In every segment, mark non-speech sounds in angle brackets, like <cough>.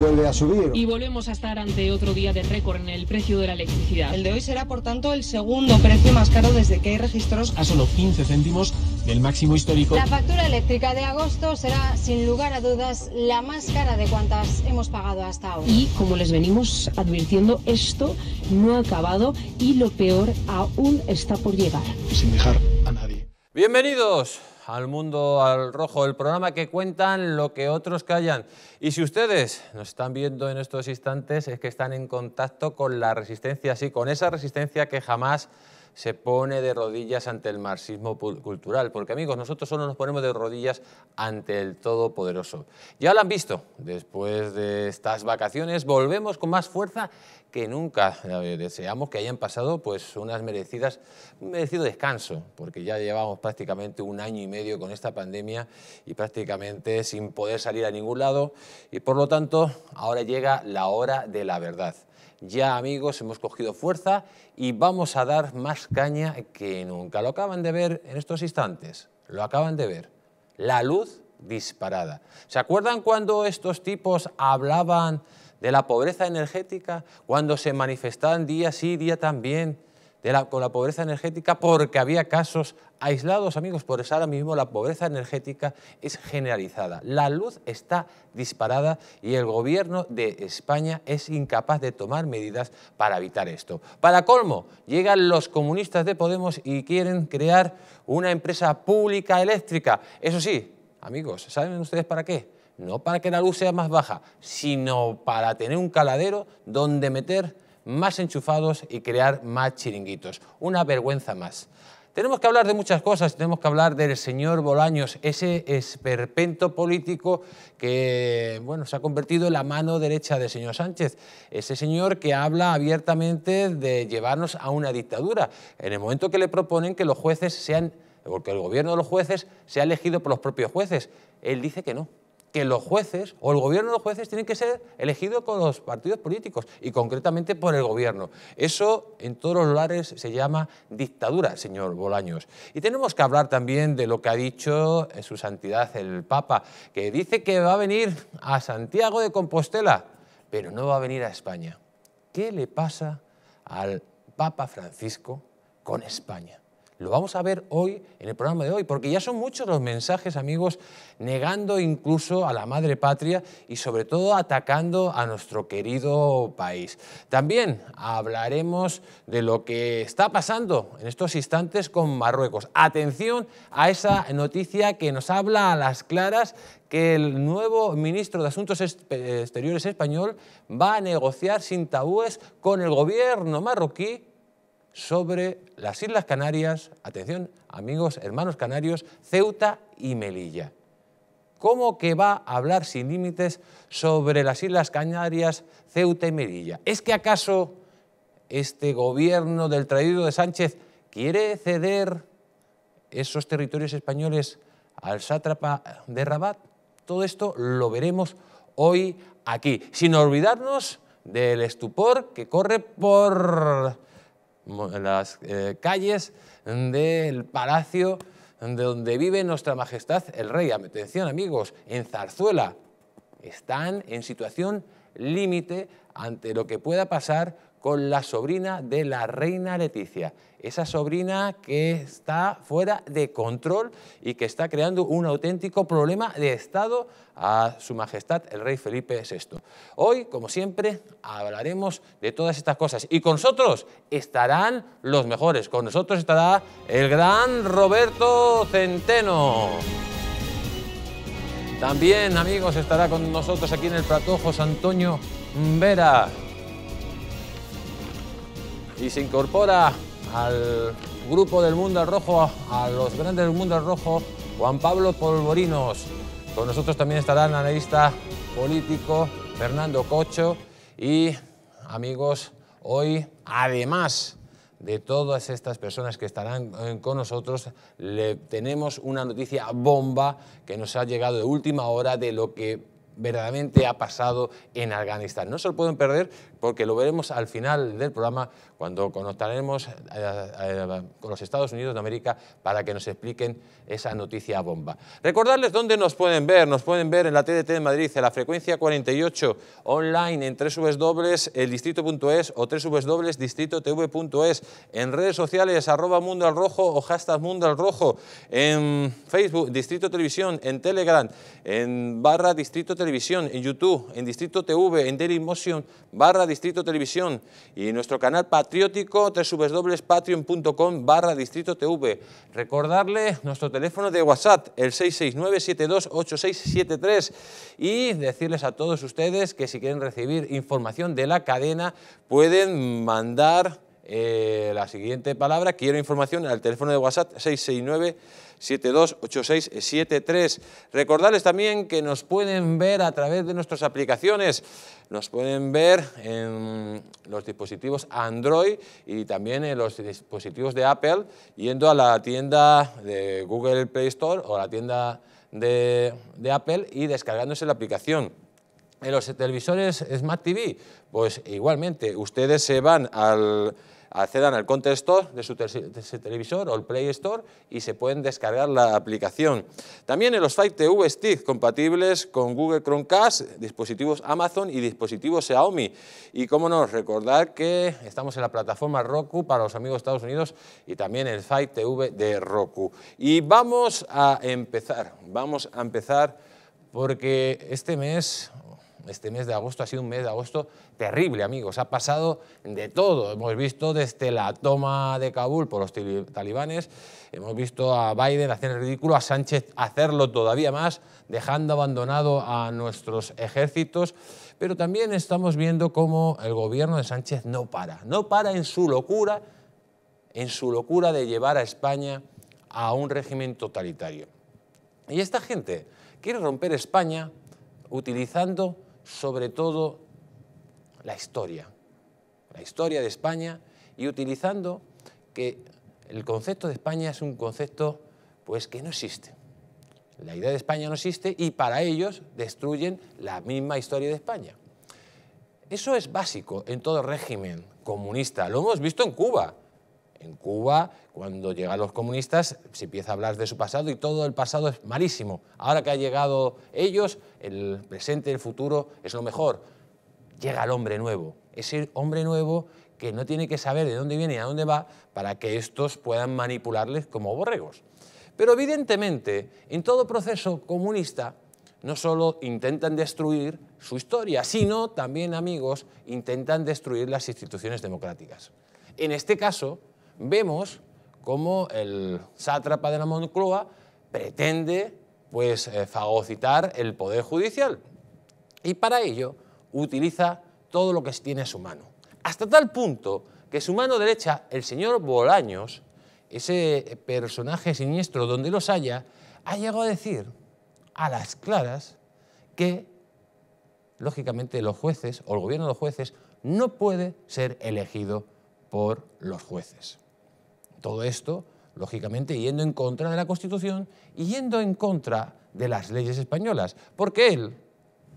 vuelve a subir. Y volvemos a estar ante otro día de récord en el precio de la electricidad. El de hoy será, por tanto, el segundo precio más caro desde que hay registros a solo 15 céntimos del máximo histórico. La factura eléctrica de agosto será, sin lugar a dudas, la más cara de cuantas hemos pagado hasta hoy... Y como les venimos advirtiendo, esto no ha acabado y lo peor aún está por llegar. Sin dejar a nadie. Bienvenidos al mundo al rojo, el programa que cuentan lo que otros callan. Y si ustedes nos están viendo en estos instantes es que están en contacto con la resistencia, sí, con esa resistencia que jamás se pone de rodillas ante el marxismo cultural, porque amigos, nosotros solo nos ponemos de rodillas ante el Todopoderoso. Ya lo han visto, después de estas vacaciones volvemos con más fuerza que nunca eh, deseamos que hayan pasado pues unas merecidas, un merecido descanso, porque ya llevamos prácticamente un año y medio con esta pandemia y prácticamente sin poder salir a ningún lado y por lo tanto ahora llega la hora de la verdad. Ya amigos, hemos cogido fuerza y vamos a dar más caña que nunca. Lo acaban de ver en estos instantes, lo acaban de ver. La luz disparada. ¿Se acuerdan cuando estos tipos hablaban de la pobreza energética cuando se manifestaban día sí, día también, con la pobreza energética porque había casos aislados, amigos, por eso ahora mismo la pobreza energética es generalizada. La luz está disparada y el gobierno de España es incapaz de tomar medidas para evitar esto. Para colmo, llegan los comunistas de Podemos y quieren crear una empresa pública eléctrica. Eso sí, amigos, ¿saben ustedes para qué? no para que la luz sea más baja, sino para tener un caladero donde meter más enchufados y crear más chiringuitos. Una vergüenza más. Tenemos que hablar de muchas cosas, tenemos que hablar del señor Bolaños, ese esperpento político que bueno, se ha convertido en la mano derecha del señor Sánchez, ese señor que habla abiertamente de llevarnos a una dictadura, en el momento que le proponen que los jueces sean, porque el gobierno de los jueces sea elegido por los propios jueces, él dice que no, que los jueces o el gobierno de los jueces tienen que ser elegidos con los partidos políticos y concretamente por el gobierno. Eso en todos los lugares se llama dictadura, señor Bolaños. Y tenemos que hablar también de lo que ha dicho en eh, su santidad el Papa, que dice que va a venir a Santiago de Compostela, pero no va a venir a España. ¿Qué le pasa al Papa Francisco con España? Lo vamos a ver hoy en el programa de hoy, porque ya son muchos los mensajes, amigos, negando incluso a la madre patria y sobre todo atacando a nuestro querido país. También hablaremos de lo que está pasando en estos instantes con Marruecos. Atención a esa noticia que nos habla a las claras que el nuevo ministro de Asuntos eh, Exteriores español va a negociar sin tabúes con el gobierno marroquí sobre las Islas Canarias, atención amigos, hermanos canarios, Ceuta y Melilla. ¿Cómo que va a hablar sin límites sobre las Islas Canarias, Ceuta y Melilla? ¿Es que acaso este gobierno del traído de Sánchez quiere ceder esos territorios españoles al sátrapa de Rabat? Todo esto lo veremos hoy aquí, sin olvidarnos del estupor que corre por las eh, calles del palacio donde vive nuestra majestad el rey. Atención amigos, en Zarzuela están en situación límite ante lo que pueda pasar con la sobrina de la reina Leticia, esa sobrina que está fuera de control y que está creando un auténtico problema de Estado a su majestad el rey Felipe VI. Hoy, como siempre, hablaremos de todas estas cosas y con nosotros estarán los mejores, con nosotros estará el gran Roberto Centeno. También, amigos, estará con nosotros aquí en el plató José Antonio Vera y se incorpora al grupo del mundo al rojo, a los grandes del mundo rojo, Juan Pablo Polvorinos. Con nosotros también estará el analista político Fernando Cocho y amigos, hoy además de todas estas personas que estarán eh, con nosotros, le tenemos una noticia bomba que nos ha llegado de última hora de lo que verdaderamente ha pasado en Afganistán. No se lo pueden perder, porque lo veremos al final del programa cuando conectaremos eh, eh, con los Estados Unidos de América para que nos expliquen esa noticia bomba. Recordarles dónde nos pueden ver. Nos pueden ver en la TDT de Madrid, en la frecuencia 48, online en www.eldistrito.es o www.distritotv.es, en redes sociales arroba mundo al rojo o hashtag mundo al rojo, en Facebook Distrito Televisión, en Telegram, en barra Distrito Televisión, en YouTube, en Distrito TV, en Dailymotion, barra Distrito Televisión y nuestro canal patriótico www.patreon.com barra Distrito TV. Recordarle nuestro teléfono de WhatsApp, el 669-728673 y decirles a todos ustedes que si quieren recibir información de la cadena pueden mandar eh, la siguiente palabra, quiero información al teléfono de WhatsApp 669 728673. Recordarles también que nos pueden ver a través de nuestras aplicaciones, nos pueden ver en los dispositivos Android y también en los dispositivos de Apple, yendo a la tienda de Google Play Store o a la tienda de, de Apple y descargándose la aplicación en los televisores Smart TV, pues igualmente, ustedes se van al accedan al Content Store de su, televisor o el Play Store y se pueden descargar la aplicación. También en los Fire TV Stick, compatibles con Google Chromecast, dispositivos Amazon y dispositivos Xiaomi. Y cómo no, recordar que estamos en la plataforma Roku para los amigos de Estados Unidos y también el Fire TV de Roku. Y vamos a empezar, vamos a empezar porque este mes este mes de agosto ha sido un mes de agosto terrible, amigos. Ha pasado de todo. Hemos visto desde la toma de Kabul por los talibanes, hemos visto a Biden hacer el ridículo, a Sánchez hacerlo todavía más, dejando abandonado a nuestros ejércitos. Pero también estamos viendo cómo el gobierno de Sánchez no para, no para en su locura, en su locura de llevar a España a un régimen totalitario. Y esta gente quiere romper España utilizando sobre todo la historia, la historia de España y utilizando que el concepto de España es un concepto pues que no existe. La idea de España no existe y para ellos destruyen la misma historia de España. Eso es básico en todo régimen comunista. Lo hemos visto en Cuba. En Cuba, cuando llegan los comunistas, se empieza a hablar de su pasado y todo el pasado es malísimo. Ahora que han llegado ellos, el presente, el futuro es lo mejor. Llega el hombre nuevo, ese hombre nuevo que no tiene que saber de dónde viene y a dónde va para que estos puedan manipularles como borregos. Pero evidentemente, en todo proceso comunista, no solo intentan destruir su historia, sino también, amigos, intentan destruir las instituciones democráticas. En este caso, vemos cómo el sátrapa de la Moncloa pretende pues, eh, fagocitar el poder judicial y para ello utiliza todo lo que tiene a su mano. Hasta tal punto que su mano derecha, el señor Bolaños, ese personaje siniestro donde los haya, ha llegado a decir a las claras que, lógicamente, los jueces o el gobierno de los jueces no puede ser elegido por los jueces. Todo esto, lógicamente, yendo en contra de la Constitución y yendo en contra de las leyes españolas, porque él,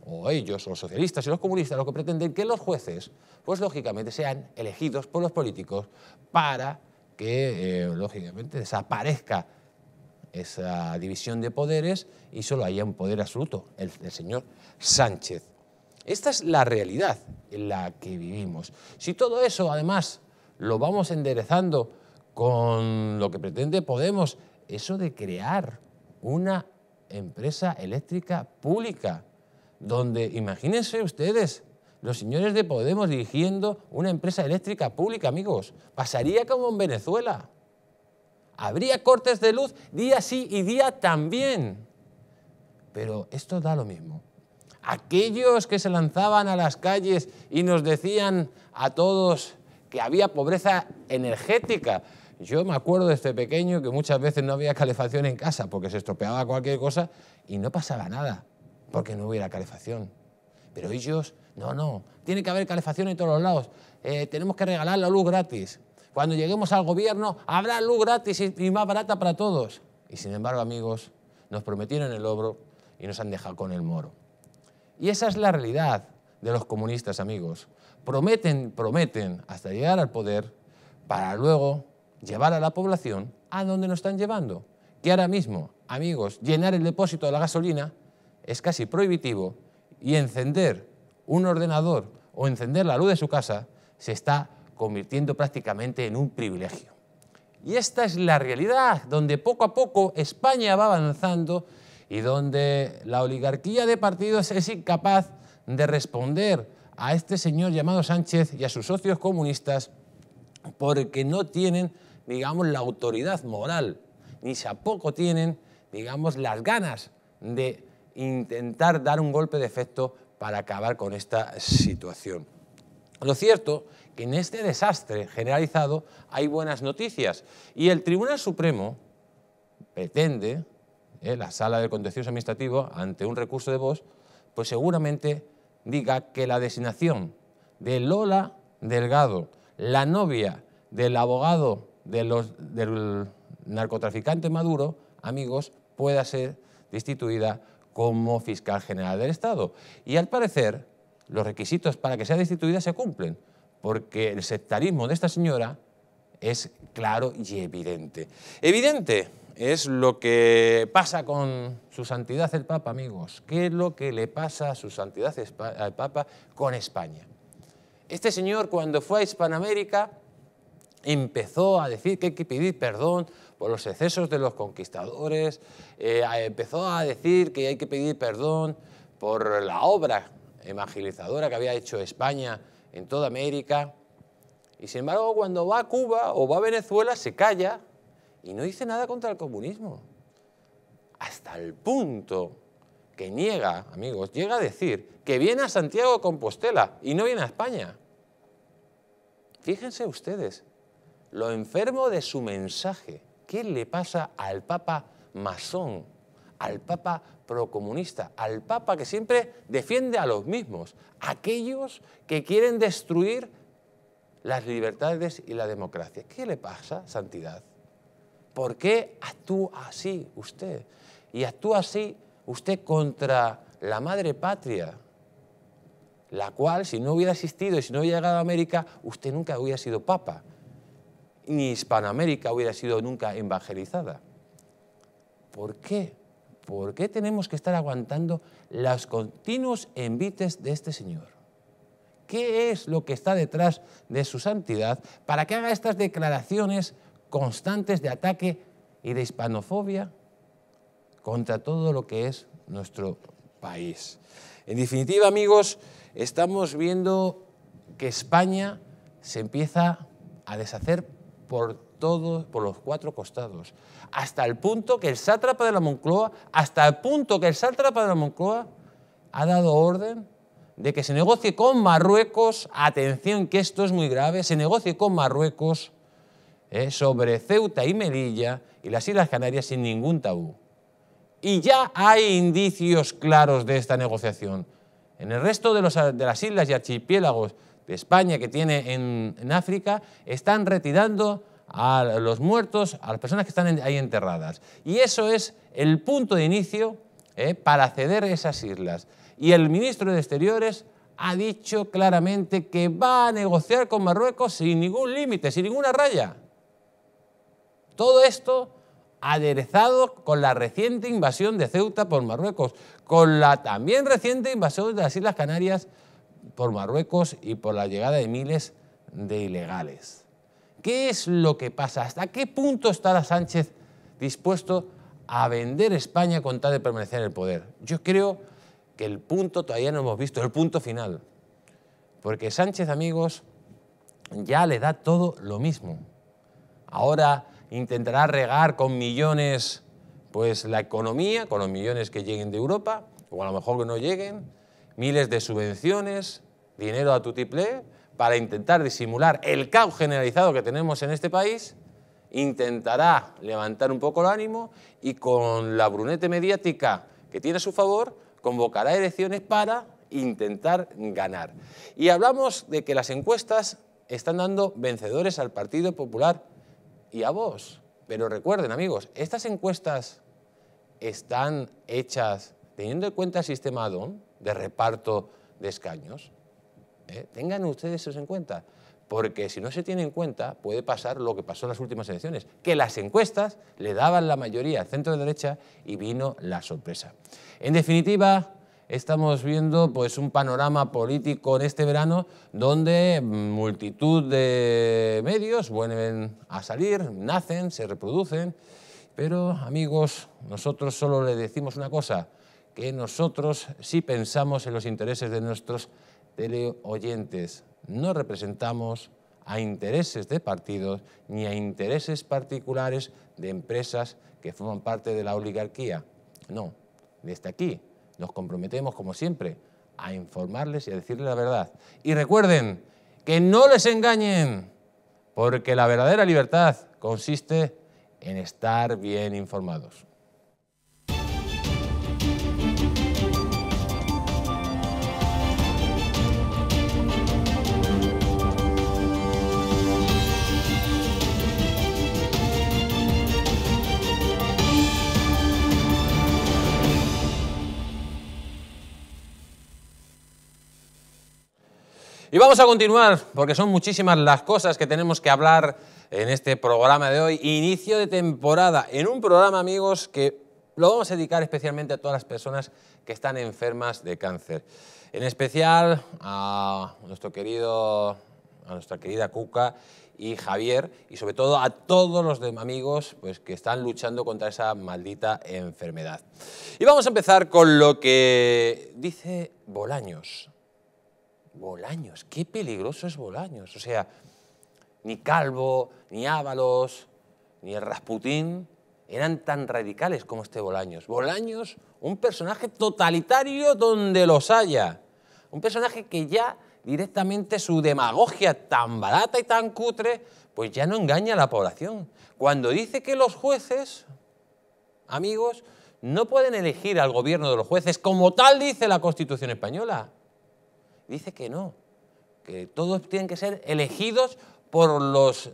o ellos, o los socialistas y los comunistas, lo que pretenden que los jueces, pues lógicamente sean elegidos por los políticos para que, eh, lógicamente, desaparezca esa división de poderes y solo haya un poder absoluto, el señor Sánchez. Esta es la realidad en la que vivimos. Si todo eso, además, lo vamos enderezando con lo que pretende Podemos, eso de crear una empresa eléctrica pública, donde, imagínense ustedes, los señores de Podemos dirigiendo una empresa eléctrica pública, amigos, pasaría como en Venezuela. Habría cortes de luz día sí y día también. Pero esto da lo mismo. Aquellos que se lanzaban a las calles y nos decían a todos que había pobreza energética, yo me acuerdo desde este pequeño que muchas veces no había calefacción en casa porque se estropeaba cualquier cosa y no pasaba nada porque no hubiera calefacción. Pero ellos, no, no, tiene que haber calefacción en todos los lados. Eh, tenemos que regalar la luz gratis. Cuando lleguemos al gobierno habrá luz gratis y más barata para todos. Y sin embargo, amigos, nos prometieron el obro y nos han dejado con el moro. Y esa es la realidad de los comunistas, amigos. Prometen, prometen hasta llegar al poder para luego llevar a la población a donde nos están llevando. Que ahora mismo, amigos, llenar el depósito de la gasolina es casi prohibitivo y encender un ordenador o encender la luz de su casa se está convirtiendo prácticamente en un privilegio. Y esta es la realidad, donde poco a poco España va avanzando y donde la oligarquía de partidos es incapaz de responder a este señor llamado Sánchez y a sus socios comunistas porque no tienen digamos, la autoridad moral, ni si a poco tienen, digamos, las ganas de intentar dar un golpe de efecto para acabar con esta situación. Lo cierto que en este desastre generalizado hay buenas noticias y el Tribunal Supremo pretende, en eh, la sala de contencioso administrativo, ante un recurso de voz, pues seguramente diga que la designación de Lola Delgado, la novia del abogado de los, del narcotraficante Maduro, amigos, pueda ser destituida como fiscal general del Estado. Y al parecer, los requisitos para que sea destituida se cumplen, porque el sectarismo de esta señora es claro y evidente. Evidente es lo que pasa con su santidad el Papa, amigos. ¿Qué es lo que le pasa a su santidad el Papa con España? Este señor cuando fue a Hispanoamérica empezó a decir que hay que pedir perdón por los excesos de los conquistadores, eh, empezó a decir que hay que pedir perdón por la obra evangelizadora que había hecho España en toda América. Y sin embargo, cuando va a Cuba o va a Venezuela, se calla y no dice nada contra el comunismo. Hasta el punto que niega, amigos, llega a decir que viene a Santiago de Compostela y no viene a España. Fíjense ustedes, lo enfermo de su mensaje. ¿Qué le pasa al Papa masón, al Papa procomunista, al Papa que siempre defiende a los mismos, aquellos que quieren destruir las libertades y la democracia? ¿Qué le pasa, Santidad? ¿Por qué actúa así usted? Y actúa así usted contra la madre patria, la cual si no hubiera existido y si no hubiera llegado a América, usted nunca hubiera sido papa ni Hispanoamérica hubiera sido nunca evangelizada. ¿Por qué? ¿Por qué tenemos que estar aguantando los continuos envites de este Señor? ¿Qué es lo que está detrás de su santidad para que haga estas declaraciones constantes de ataque y de hispanofobia contra todo lo que es nuestro país? En definitiva, amigos, estamos viendo que España se empieza a deshacer por todos, por los cuatro costados, hasta el punto que el sátrapa de la Moncloa, hasta el punto que el sátrapa de la Moncloa ha dado orden de que se negocie con Marruecos, atención que esto es muy grave, se negocie con Marruecos eh, sobre Ceuta y Melilla y las Islas Canarias sin ningún tabú. Y ya hay indicios claros de esta negociación. En el resto de las islas y archipiélagos España que tiene en, África, están retirando a los muertos, a las personas que están ahí enterradas. Y eso es el punto de inicio ¿eh? para ceder esas islas. Y el ministro de Exteriores ha dicho claramente que va a negociar con Marruecos sin ningún límite, sin ninguna raya. Todo esto aderezado con la reciente invasión de Ceuta por Marruecos, con la también reciente invasión de las Islas Canarias por Marruecos y por la llegada de miles de ilegales. ¿Qué es lo que pasa? ¿Hasta qué punto estará Sánchez dispuesto a vender España con tal de permanecer en el poder? Yo creo que el punto todavía no hemos visto, el punto final. Porque Sánchez, amigos, ya le da todo lo mismo. Ahora intentará regar con millones pues la economía, con los millones que lleguen de Europa, o a lo mejor que no lleguen, miles de subvenciones, dinero a tutiplé, para intentar disimular el caos generalizado que tenemos en este país, intentará levantar un poco el ánimo y con la brunete mediática que tiene a su favor, convocará elecciones para intentar ganar. Y hablamos de que las encuestas están dando vencedores al Partido Popular y a vos. Pero recuerden, amigos, estas encuestas están hechas teniendo en cuenta el sistema Don de reparto de escaños. ¿eh? Tengan ustedes eso en cuenta, porque si no se tiene en cuenta puede pasar lo que pasó en las últimas elecciones, que las encuestas le daban la mayoría al centro de derecha y vino la sorpresa. En definitiva, estamos viendo pues, un panorama político en este verano donde multitud de medios vuelven a salir, nacen, se reproducen, pero amigos, nosotros solo le decimos una cosa, que nosotros sí pensamos en los intereses de nuestros teleoyentes. No representamos a intereses de partidos ni a intereses particulares de empresas que forman parte de la oligarquía. No, desde aquí nos comprometemos, como siempre, a informarles y a decirles la verdad. Y recuerden que no les engañen, porque la verdadera libertad consiste en estar bien informados. Y vamos a continuar, porque son muchísimas las cosas que tenemos que hablar en este programa de hoy. Inicio de temporada, en un programa, amigos, que lo vamos a dedicar especialmente a todas las personas que están enfermas de cáncer. En especial a nuestro querido, a nuestra querida Cuca y Javier, y sobre todo a todos los demás amigos pues, que están luchando contra esa maldita enfermedad. Y vamos a empezar con lo que dice Bolaños Bolaños, qué peligroso es Bolaños. O sea, ni Calvo, ni Ábalos, ni Rasputín eran tan radicales como este Bolaños. Bolaños, un personaje totalitario donde los haya. Un personaje que ya directamente su demagogia tan barata y tan cutre, pues ya no engaña a la población. Cuando dice que los jueces, amigos, no pueden elegir al gobierno de los jueces, como tal dice la Constitución española dice que no, que todos tienen que ser elegidos por los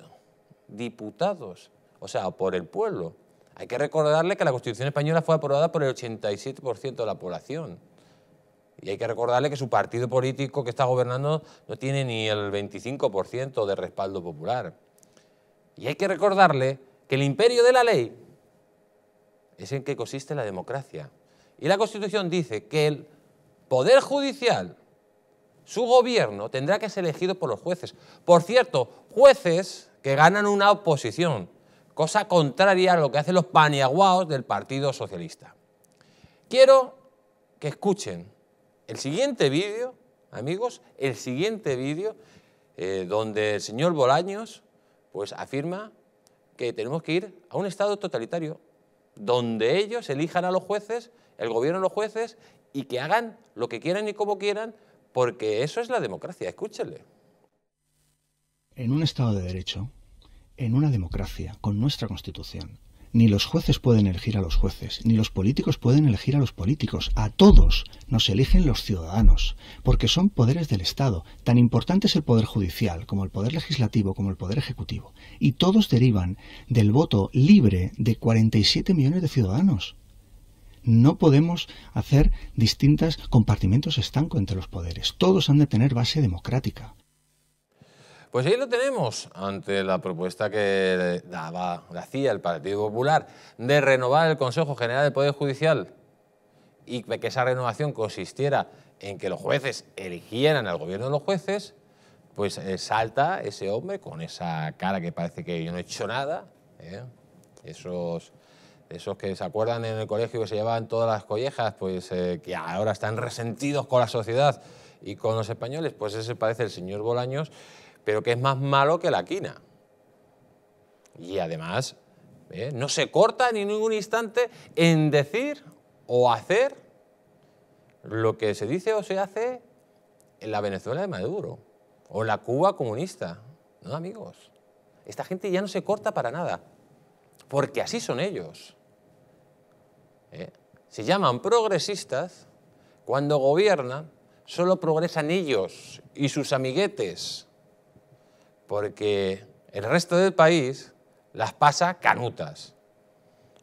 diputados, o sea, por el pueblo. Hay que recordarle que la Constitución española fue aprobada por el 87% de la población. Y hay que recordarle que su partido político que está gobernando no tiene ni el 25% de respaldo popular. Y hay que recordarle que el imperio de la ley es en que consiste la democracia. Y la Constitución dice que el Poder Judicial su gobierno tendrá que ser elegido por los jueces. Por cierto, jueces que ganan una oposición, cosa contraria a lo que hacen los paniaguaos del Partido Socialista. Quiero que escuchen el siguiente vídeo, amigos, el siguiente vídeo eh, donde el señor Bolaños pues, afirma que tenemos que ir a un Estado totalitario donde ellos elijan a los jueces, el gobierno a los jueces, y que hagan lo que quieran y como quieran porque eso es la democracia, escúchele. En un Estado de Derecho, en una democracia, con nuestra Constitución, ni los jueces pueden elegir a los jueces, ni los políticos pueden elegir a los políticos. A todos nos eligen los ciudadanos, porque son poderes del Estado. Tan importante es el poder judicial, como el poder legislativo, como el poder ejecutivo. Y todos derivan del voto libre de 47 millones de ciudadanos. No podemos hacer distintos compartimentos estancos entre los poderes. Todos han de tener base democrática. Pues ahí lo tenemos, ante la propuesta que daba, hacía el Partido Popular de renovar el Consejo General del Poder Judicial y que esa renovación consistiera en que los jueces eligieran al gobierno de los jueces, pues eh, salta ese hombre con esa cara que parece que yo no he hecho nada, ¿eh? esos esos que se acuerdan en el colegio que se llevaban todas las collejas, pues eh, que ahora están resentidos con la sociedad y con los españoles, pues ese parece el señor Bolaños, pero que es más malo que la quina. Y además, ¿eh? no se corta ni en ningún instante en decir o hacer lo que se dice o se hace en la Venezuela de Maduro o en la Cuba comunista. No, amigos, esta gente ya no se corta para nada, porque así son ellos. ¿eh? Se llaman progresistas cuando gobiernan, solo progresan ellos y sus amiguetes, porque el resto del país las pasa canutas.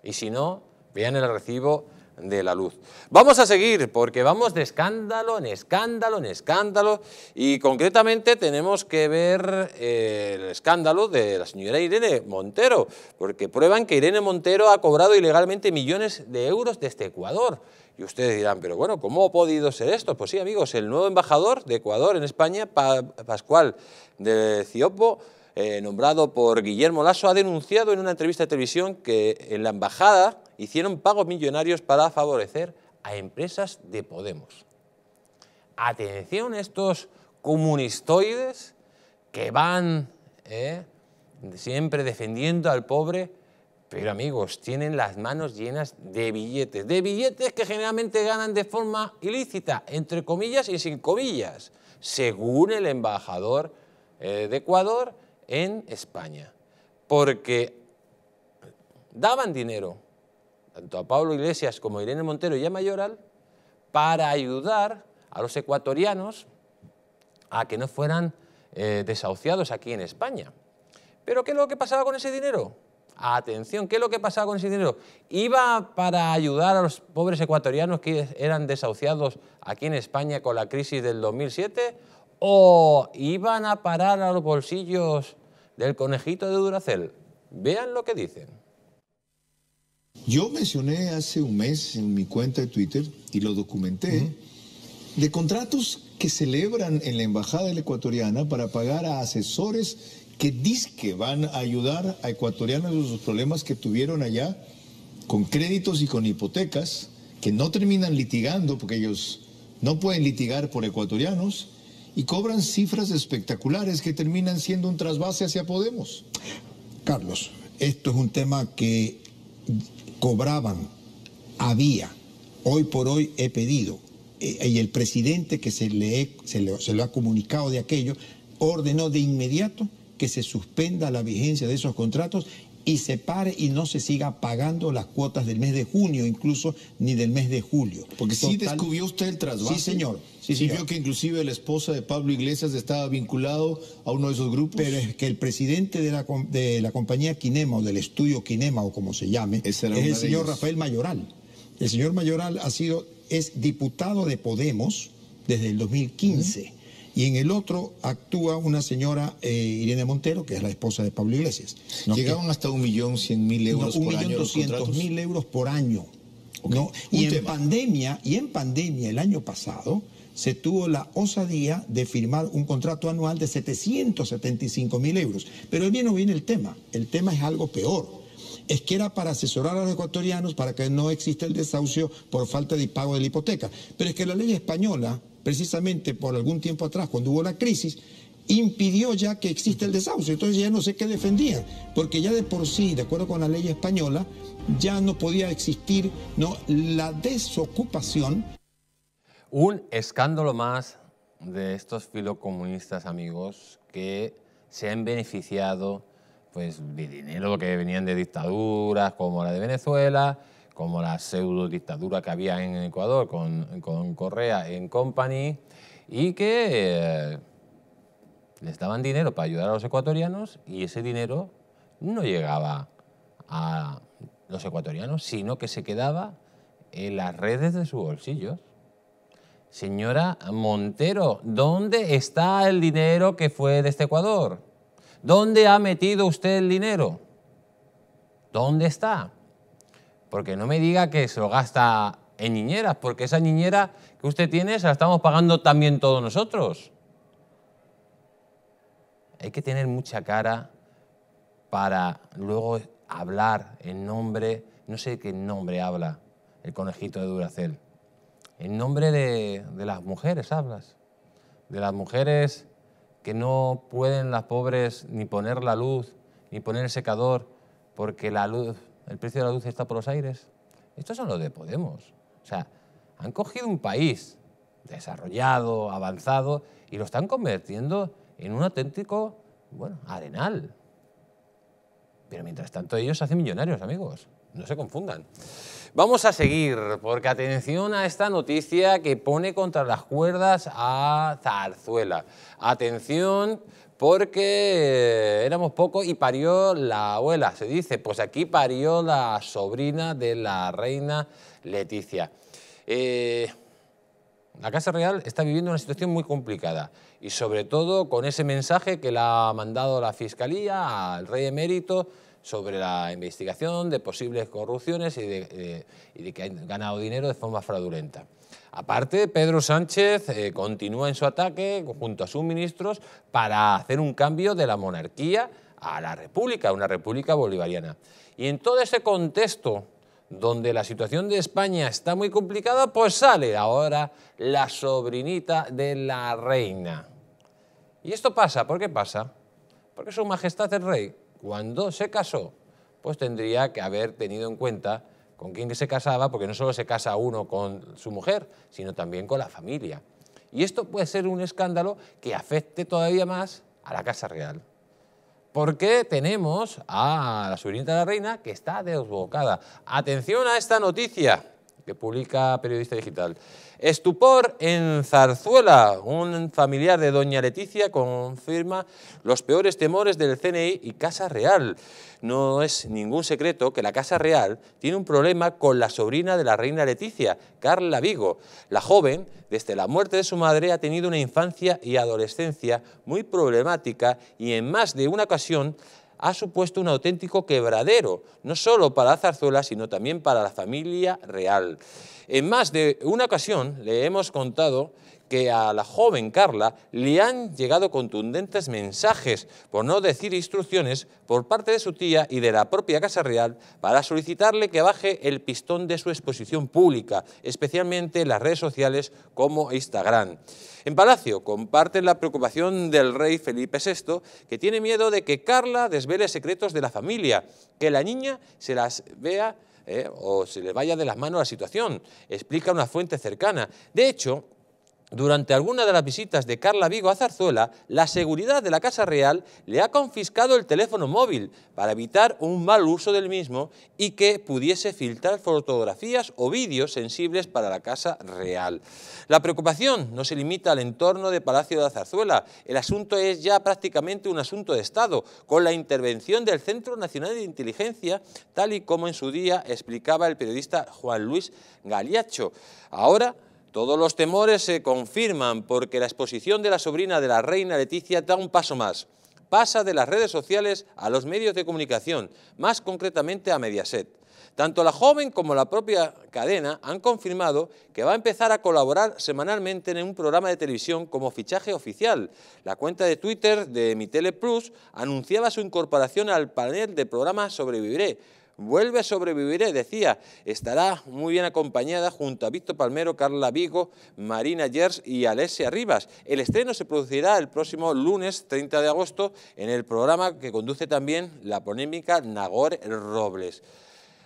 Y si no, vean el recibo de la luz. Vamos a seguir porque vamos de escándalo en escándalo en escándalo y concretamente tenemos que ver eh, el escándalo de la señora Irene Montero porque prueban que Irene Montero ha cobrado ilegalmente millones de euros desde este Ecuador. Y ustedes dirán, pero bueno, ¿cómo ha podido ser esto? Pues sí, amigos, el nuevo embajador de Ecuador en España, Pascual de Cioppo, eh, nombrado por Guillermo Lasso, ha denunciado en una entrevista de televisión que en la embajada hicieron pagos millonarios para favorecer a empresas de Podemos. Atención a estos comunistoides que van eh, siempre defendiendo al pobre, pero amigos, tienen las manos llenas de billetes, de billetes que generalmente ganan de forma ilícita, entre comillas y sin comillas, según el embajador eh, de Ecuador en España. Porque daban dinero tanto a Pablo Iglesias como a Irene Montero y a Mayoral para ayudar a los ecuatorianos a que no fueran eh, desahuciados aquí en España. ¿Pero qué es lo que pasaba con ese dinero? Atención, ¿qué es lo que pasaba con ese dinero? Iba para ayudar a los pobres ecuatorianos que eran desahuciados aquí en España con la crisis del 2007 o iban a parar a los bolsillos del conejito de Duracel. Vean lo que dicen. Yo mencioné hace un mes en mi cuenta de Twitter, y lo documenté, de contratos que celebran en la Embajada la Ecuatoriana para pagar a asesores que dicen que van a ayudar a ecuatorianos en sus problemas que tuvieron allá con créditos y con hipotecas, que no terminan litigando porque ellos no pueden litigar por ecuatorianos y cobran cifras espectaculares que terminan siendo un trasvase hacia Podemos. Carlos, esto es un tema que cobraban, había, hoy por hoy he pedido, eh, eh, y el presidente que se le, se ha comunicado de aquello, ordenó de inmediato que se suspenda la vigencia de esos contratos y se pare y no se siga pagando las cuotas del mes de junio, incluso ni del mes de julio. Porque sí descubrió usted el trasvase. Sí, señor Sí, sí, vio que inclusive la esposa de Pablo Iglesias estaba vinculado a uno de esos grupos. Pero es que el presidente de la, compañía Quinema o del estudio Kinema o como se llame, es el señor Rafael Mayoral. El señor Mayoral ha sido, es diputado de Podemos desde el 2015. Y en el otro actúa una señora, eh, Irene Montero, que es la esposa de Pablo Iglesias. ¿Llegaron Llegaban hasta un millón cien mil euros no, un millón doscientos mil euros por año. ¿no? Y en pandemia, y en pandemia el año pasado se tuvo la osadía de firmar un contrato anual de 775 mil euros. Pero ahí bien no viene el tema, el tema es algo peor es que era para asesorar a los ecuatorianos para que no exista el desahucio por falta de pago de la hipoteca. Pero es que la ley española, precisamente por algún tiempo atrás, cuando hubo la crisis, impidió ya que exista el desahucio. Entonces ya no sé qué defendían, porque ya de por sí, de acuerdo con la ley española, ya no podía existir ¿no? la desocupación. Un escándalo más de estos filocomunistas amigos que se han beneficiado pues, de dinero que venían de dictaduras como la de Venezuela, como la pseudo dictadura que había en Ecuador con, Correa en Company, y que eh, les daban dinero para ayudar a los ecuatorianos y ese dinero no llegaba a los ecuatorianos, sino que se quedaba en las redes de sus bolsillos. Señora Montero, ¿dónde está el dinero que fue de este Ecuador? ¿Dónde ha metido usted el dinero? ¿Dónde está? Porque no me diga que se lo gasta en niñeras, porque esa niñera que usted tiene se la estamos pagando también todos nosotros. Hay que tener mucha cara para luego hablar en nombre, no sé qué nombre habla el conejito de Duracel en nombre de, las mujeres hablas, de las mujeres que no pueden las pobres ni poner la luz, ni poner el secador, porque el precio de la luz está por los aires. Esto son los de Podemos. O sea, han cogido un país desarrollado, avanzado, y lo están convirtiendo en un auténtico, bueno, arenal. Pero mientras tanto ellos se hacen millonarios, amigos. No se confundan. Vamos a seguir, porque atención a esta noticia que pone contra las cuerdas a Zarzuela. Atención, porque éramos pocos y parió la abuela, se dice. Pues aquí parió la sobrina de la reina Leticia. Eh, la Casa Real está viviendo una situación muy complicada y sobre todo con ese mensaje que le ha mandado la Fiscalía al rey emérito sobre la investigación de posibles corrupciones y de, que han ganado dinero de forma fraudulenta. Aparte, Pedro Sánchez eh, continúa en su ataque junto a sus ministros para hacer un cambio de la monarquía a la república, una república bolivariana. Y en todo ese contexto donde la situación de España está muy complicada, pues sale ahora la sobrinita de la reina. ¿Y esto pasa? ¿Por qué pasa? Porque su majestad el rey cuando se casó, pues tendría que haber tenido en cuenta con quién se casaba, porque no solo se casa uno con su mujer, sino también con la familia. Y esto puede ser un escándalo que afecte todavía más a la Casa Real. Porque tenemos a la sobrinita de la reina que está desbocada. Atención a esta noticia que publica Periodista Digital. Estupor en Zarzuela. Un familiar de doña Leticia confirma los peores temores del CNI y Casa Real. No es ningún secreto que la Casa Real tiene un problema con la sobrina de la reina Leticia, Carla Vigo. La joven, desde la muerte de su madre, ha tenido una infancia y adolescencia muy problemática y en más de una ocasión ha supuesto un auténtico quebradero, no solo para Zarzuela, sino también para la familia real. En más de una ocasión le hemos contado que a la joven Carla le han llegado contundentes mensajes, por no decir instrucciones, por parte de su tía y de la propia Casa Real para solicitarle que baje el pistón de su exposición pública, especialmente en las redes sociales como Instagram. En Palacio comparten la preocupación del rey Felipe VI, que tiene miedo de que Carla desvele secretos de la familia, que la niña se las vea eh, o se le vaya de las manos la situación, explica una fuente cercana. De hecho, durante alguna de las visitas de Carla Vigo a Zarzuela, la seguridad de la Casa Real le ha confiscado el teléfono móvil para evitar un mal uso del mismo y que pudiese filtrar fotografías o vídeos sensibles para la Casa Real. La preocupación no se limita al entorno de Palacio de Zarzuela. El asunto es ya prácticamente un asunto de Estado, con la intervención del Centro Nacional de Inteligencia, tal y como en su día explicaba el periodista Juan Luis Galiacho. Ahora, todos los temores se confirman porque la exposición de la sobrina de la reina Leticia da un paso más. Pasa de las redes sociales a los medios de comunicación, más concretamente a Mediaset. Tanto la joven como la propia cadena han confirmado que va a empezar a colaborar semanalmente en un programa de televisión como fichaje oficial. La cuenta de Twitter de Mi Tele Plus anunciaba su incorporación al panel de programa Sobreviviré, vuelve a sobrevivir, eh, decía, estará muy bien acompañada junto a Víctor Palmero, Carla Vigo, Marina Yers y Alessia Rivas. El estreno se producirá el próximo lunes 30 de agosto en el programa que conduce también la polémica Nagor Robles.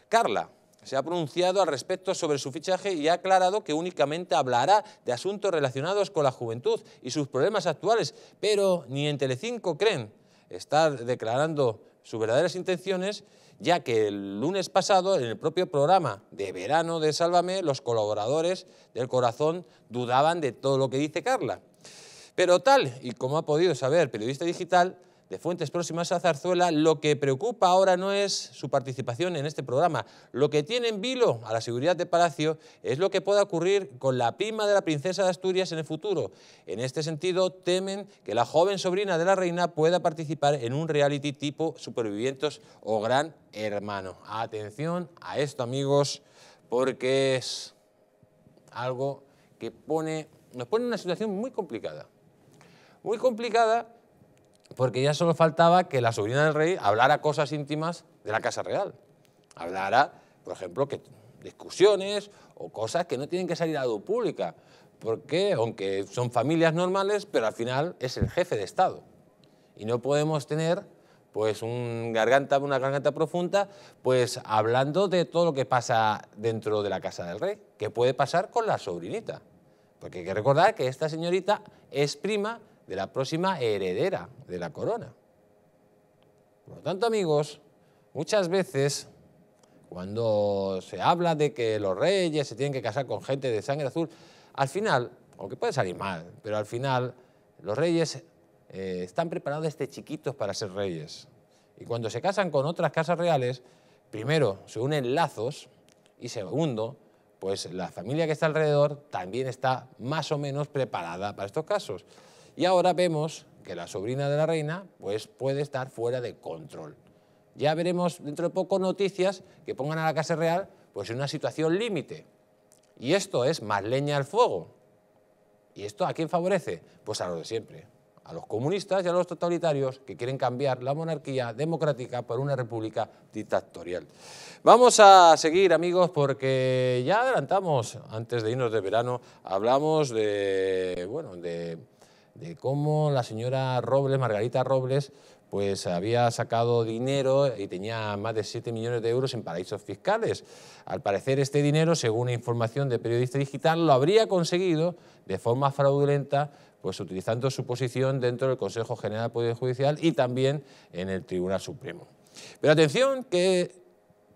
Carla, se ha pronunciado al respecto sobre su fichaje y ha aclarado que únicamente hablará de asuntos relacionados con la juventud y sus problemas actuales, pero ni en Telecinco creen estar declarando sus verdaderas intenciones ya que el lunes pasado, en el propio programa de verano de Sálvame, los colaboradores del Corazón dudaban de todo lo que dice Carla. Pero tal y como ha podido saber Periodista Digital, de fuentes próximas a Zarzuela, lo que preocupa ahora no es su participación en este programa. Lo que tiene en vilo a la seguridad de Palacio es lo que pueda ocurrir con la prima de la princesa de Asturias en el futuro. En este sentido, temen que la joven sobrina de la reina pueda participar en un reality tipo Supervivientes o Gran Hermano. Atención a esto, amigos, porque es algo que pone, nos pone en una situación muy complicada. Muy complicada porque ya solo faltaba que la sobrina del rey hablara cosas íntimas de la Casa Real. Hablara, por ejemplo, que discusiones o cosas que no tienen que salir a la pública, porque aunque son familias normales, pero al final es el jefe de Estado. Y no podemos tener pues una garganta profunda, pues hablando de todo lo que pasa dentro de la casa del rey, que puede pasar con la sobrinita. Porque hay que recordar que esta señorita es prima de la próxima heredera de la corona. Por lo tanto, amigos, muchas veces cuando se habla de que los reyes se tienen que casar con gente de sangre azul, al final, aunque puede salir mal, pero al final los reyes eh, están preparados desde chiquitos para ser reyes. Y cuando se casan con otras casas reales, primero se unen lazos y segundo, pues la familia que está alrededor también está más o menos preparada para estos casos. Y ahora vemos que la sobrina de la reina pues, puede estar fuera de control. Ya veremos dentro de poco noticias que pongan a la Casa Real pues, en una situación límite. Y esto es más leña al fuego. ¿Y esto a quién favorece? Pues a los de siempre, a los comunistas y a los totalitarios que quieren cambiar la monarquía democrática por una república dictatorial. Vamos a seguir, amigos, porque ya adelantamos, antes de irnos de verano, hablamos de, bueno, de de cómo la señora Robles, Margarita Robles, pues había sacado dinero y tenía más de 7 millones de euros en paraísos fiscales. Al parecer este dinero, según información de Periodista Digital, lo habría conseguido de forma fraudulenta pues utilizando su posición dentro del Consejo General de Poder Judicial y también en el Tribunal Supremo. Pero atención que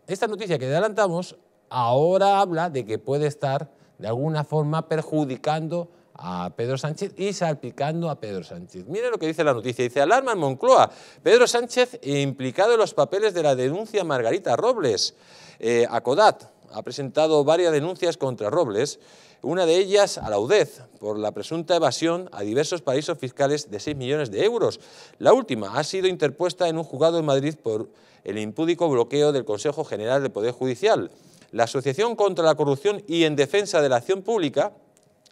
esta noticia que adelantamos ahora habla de que puede estar de alguna forma perjudicando a Pedro Sánchez y salpicando a Pedro Sánchez. Mire lo que dice la noticia, dice alarma en Moncloa, Pedro Sánchez implicado en los papeles de la denuncia Margarita Robles eh, a Codat, ha presentado varias denuncias contra Robles, una de ellas a la UDEZ por la presunta evasión a diversos paraísos fiscales de 6 millones de euros. La última ha sido interpuesta en un juzgado en Madrid por el impúdico bloqueo del Consejo General del Poder Judicial. La Asociación contra la Corrupción y en Defensa de la Acción Pública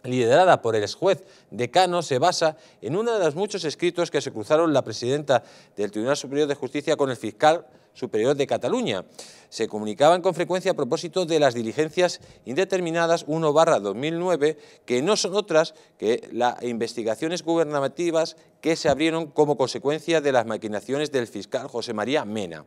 liderada por el ex juez decano, se basa en uno de los muchos escritos que se cruzaron la presidenta del Tribunal Superior de Justicia con el fiscal superior de Cataluña. Se comunicaban con frecuencia a propósito de las diligencias indeterminadas 1 2009, que no son otras que las investigaciones gubernativas que se abrieron como consecuencia de las maquinaciones del fiscal José María Mena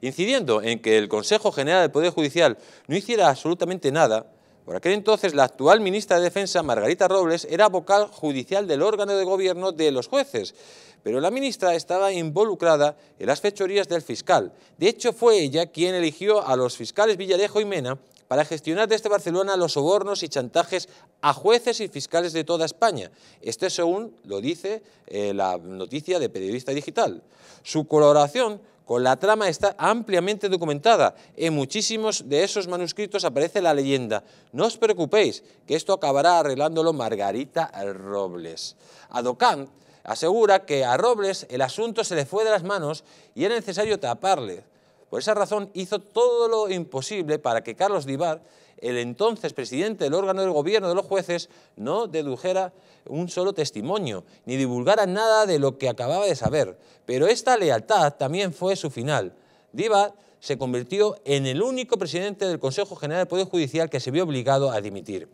incidiendo en que el Consejo General del Poder Judicial no hiciera absolutamente nada, por aquel entonces, la actual ministra de Defensa, Margarita Robles, era vocal judicial del órgano de gobierno de los jueces, pero la ministra estaba involucrada en las fechorías del fiscal. De hecho, fue ella quien eligió a los fiscales Villarejo y Mena para gestionar desde Barcelona los sobornos y chantajes a jueces y fiscales de toda España. Esto según lo dice eh, la noticia de Periodista Digital. Su colaboración con la trama está ampliamente documentada. En muchísimos de esos manuscritos aparece la leyenda. No os preocupéis, que esto acabará arreglándolo Margarita Robles. A Docán asegura que a Robles el asunto se le fue de las manos y era necesario taparle. Por esa razón hizo todo lo imposible para que Carlos Divar el entonces presidente del órgano del gobierno de los jueces no dedujera un solo testimonio, ni divulgara nada de lo que acababa de saber. Pero esta lealtad también fue su final. Diva se convirtió en el único presidente del Consejo General del Poder Judicial que se vio obligado a dimitir.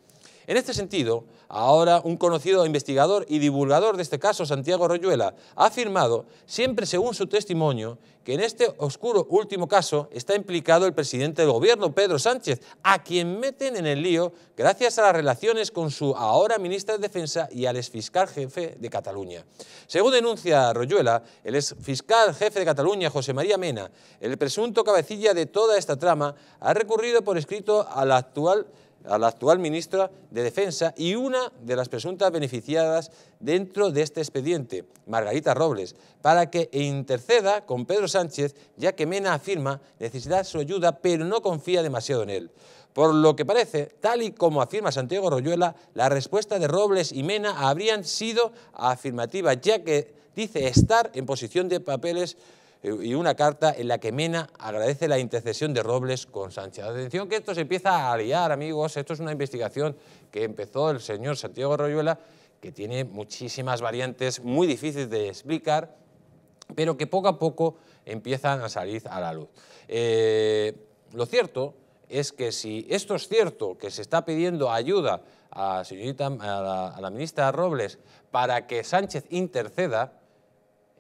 En este sentido, ahora un conocido investigador y divulgador de este caso, Santiago Royuela, ha afirmado, siempre según su testimonio, que en este oscuro último caso está implicado el presidente del gobierno, Pedro Sánchez, a quien meten en el lío gracias a las relaciones con su ahora ministra de Defensa y al fiscal jefe de Cataluña. Según denuncia Royuela, el fiscal jefe de Cataluña, José María Mena, el presunto cabecilla de toda esta trama, ha recurrido por escrito a la actual a la actual ministra de Defensa y una de las presuntas beneficiadas dentro de este expediente, Margarita Robles, para que interceda con Pedro Sánchez, ya que Mena afirma necesidad de su ayuda, pero no confía demasiado en él. Por lo que parece, tal y como afirma Santiago Royuela, la respuesta de Robles y Mena habrían sido afirmativa, ya que dice estar en posición de papeles eh, y una carta en la que Mena agradece la intercesión de Robles con Sánchez. Atención que esto se empieza a liar, amigos, esto es una investigación que empezó el señor Santiago Royuela, que tiene muchísimas variantes, muy difíciles de explicar, pero que poco a poco empiezan a salir a la luz. Eh, lo cierto es que si esto es cierto, que se está pidiendo ayuda a, la, a la ministra Robles para que Sánchez interceda,